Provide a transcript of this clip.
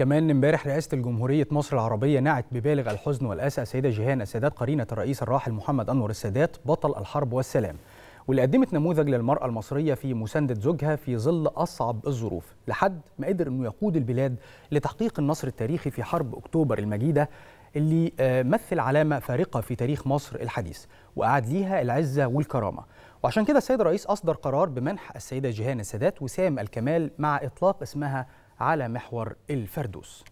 كمان امبارح رئاسة الجمهورية مصر العربية نعت ببالغ الحزن والأسى السيدة جيهان السادات قرينة الرئيس الراحل محمد أنور السادات بطل الحرب والسلام واللي قدمت نموذج للمرأة المصرية في مساندة زوجها في ظل أصعب الظروف لحد ما قدر أنه يقود البلاد لتحقيق النصر التاريخي في حرب أكتوبر المجيدة اللي آه، مثل علامة فارقة في تاريخ مصر الحديث وأعاد ليها العزة والكرامة وعشان كده السيد الرئيس أصدر قرار بمنح السيدة جيهان السادات وسام الكمال مع إطلاق اسمها على محور الفردوس